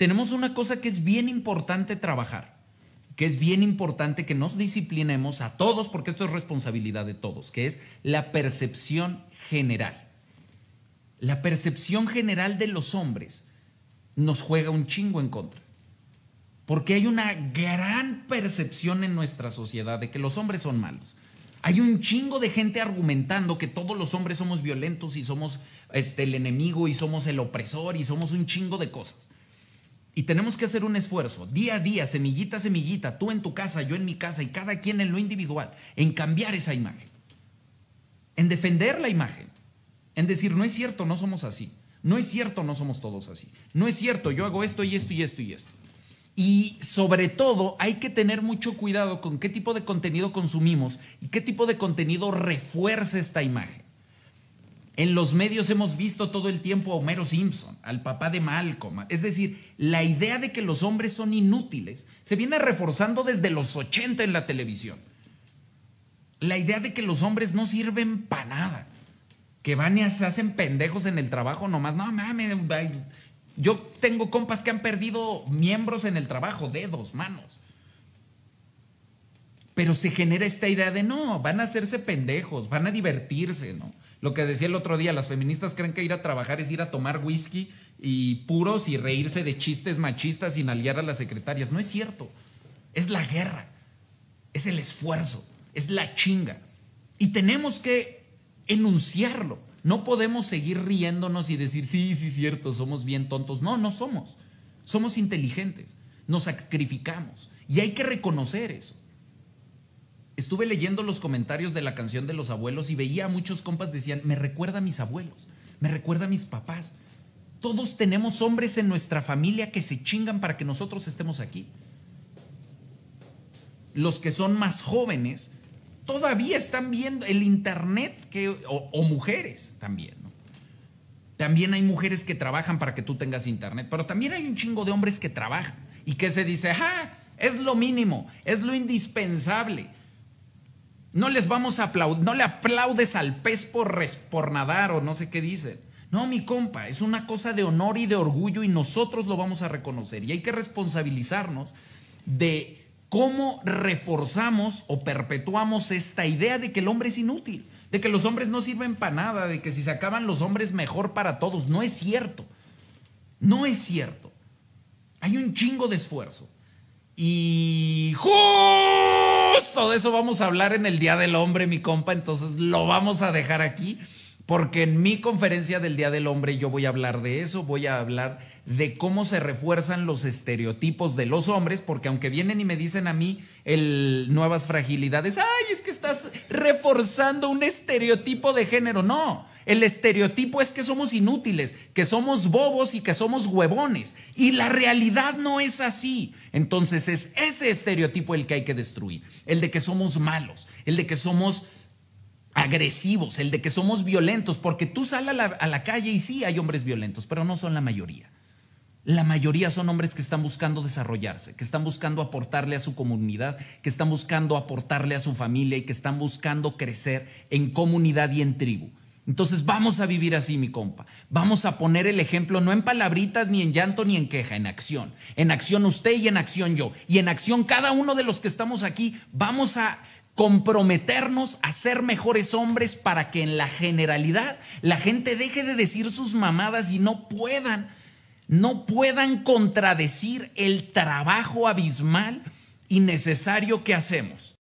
tenemos una cosa que es bien importante trabajar, que es bien importante que nos disciplinemos a todos, porque esto es responsabilidad de todos, que es la percepción general. La percepción general de los hombres nos juega un chingo en contra. Porque hay una gran percepción en nuestra sociedad de que los hombres son malos. Hay un chingo de gente argumentando que todos los hombres somos violentos y somos este, el enemigo y somos el opresor y somos un chingo de cosas. Y tenemos que hacer un esfuerzo día a día, semillita a semillita, tú en tu casa, yo en mi casa y cada quien en lo individual, en cambiar esa imagen, en defender la imagen, en decir, no es cierto, no somos así, no es cierto, no somos todos así, no es cierto, yo hago esto y esto y esto y esto. Y sobre todo hay que tener mucho cuidado con qué tipo de contenido consumimos y qué tipo de contenido refuerza esta imagen. En los medios hemos visto todo el tiempo a Homero Simpson, al papá de Malcolm. Es decir, la idea de que los hombres son inútiles se viene reforzando desde los 80 en la televisión. La idea de que los hombres no sirven para nada, que van y se hacen pendejos en el trabajo nomás. No mames, yo tengo compas que han perdido miembros en el trabajo, dedos, manos. Pero se genera esta idea de no, van a hacerse pendejos, van a divertirse, ¿no? Lo que decía el otro día, las feministas creen que ir a trabajar es ir a tomar whisky y puros y reírse de chistes machistas sin aliar a las secretarias. No es cierto. Es la guerra, es el esfuerzo, es la chinga. Y tenemos que enunciarlo. No podemos seguir riéndonos y decir, sí, sí, cierto, somos bien tontos. No, no somos. Somos inteligentes. Nos sacrificamos. Y hay que reconocer eso estuve leyendo los comentarios de la canción de los abuelos y veía a muchos compas decían, me recuerda a mis abuelos, me recuerda a mis papás. Todos tenemos hombres en nuestra familia que se chingan para que nosotros estemos aquí. Los que son más jóvenes todavía están viendo el internet que, o, mujeres también. También hay mujeres que trabajan para que tú tengas internet, pero también hay un chingo de hombres que trabajan y que se dice, ah, es lo mínimo, es lo indispensable. No les vamos a aplaudir, no le aplaudes al pez por, nadar o no sé qué dicen. No, mi compa, es una cosa de honor y de orgullo y nosotros lo vamos a reconocer. Y hay que responsabilizarnos de cómo reforzamos o perpetuamos esta idea de que el hombre es inútil, de que los hombres no sirven para nada, de que si se acaban los hombres mejor para todos. No es cierto. No es cierto. Hay un chingo de esfuerzo. Y todo eso vamos a hablar en el Día del Hombre, mi compa, entonces lo vamos a dejar aquí, porque en mi conferencia del Día del Hombre yo voy a hablar de eso, voy a hablar de cómo se refuerzan los estereotipos de los hombres, porque aunque vienen y me dicen a mí el nuevas fragilidades, ay, es que estás reforzando un estereotipo de género, no, el estereotipo es que somos inútiles, que somos bobos y que somos huevones. Y la realidad no es así. Entonces es ese estereotipo el que hay que destruir. El de que somos malos, el de que somos agresivos, el de que somos violentos. Porque tú sales a la calle y sí hay hombres violentos, pero no son la mayoría. La mayoría son hombres que están buscando desarrollarse, que están buscando aportarle a su comunidad, que están buscando aportarle a su familia y que están buscando crecer en comunidad y en tribu. Entonces vamos a vivir así, mi compa. Vamos a poner el ejemplo no en palabritas, ni en llanto, ni en queja, en acción. En acción usted y en acción yo. Y en acción cada uno de los que estamos aquí. Vamos a comprometernos a ser mejores hombres para que en la generalidad la gente deje de decir sus mamadas y no puedan, no puedan contradecir el trabajo abismal y necesario que hacemos.